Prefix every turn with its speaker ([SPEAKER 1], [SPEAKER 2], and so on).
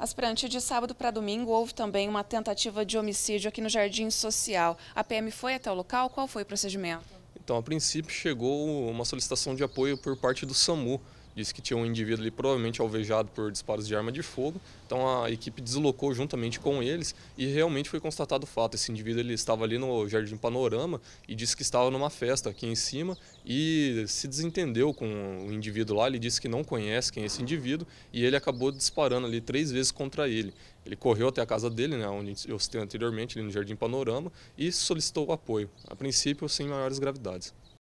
[SPEAKER 1] As Asperante, de sábado para domingo houve também uma tentativa de homicídio aqui no Jardim Social. A PM foi até o local? Qual foi o procedimento?
[SPEAKER 2] Então, a princípio chegou uma solicitação de apoio por parte do SAMU, disse que tinha um indivíduo ali provavelmente alvejado por disparos de arma de fogo. Então a equipe deslocou juntamente com eles e realmente foi constatado o fato. Esse indivíduo ele estava ali no Jardim Panorama e disse que estava numa festa aqui em cima e se desentendeu com o indivíduo lá. Ele disse que não conhece quem é esse indivíduo e ele acabou disparando ali três vezes contra ele. Ele correu até a casa dele, né, onde eu citei anteriormente, ali no Jardim Panorama, e solicitou apoio. A princípio, sem maiores gravidades.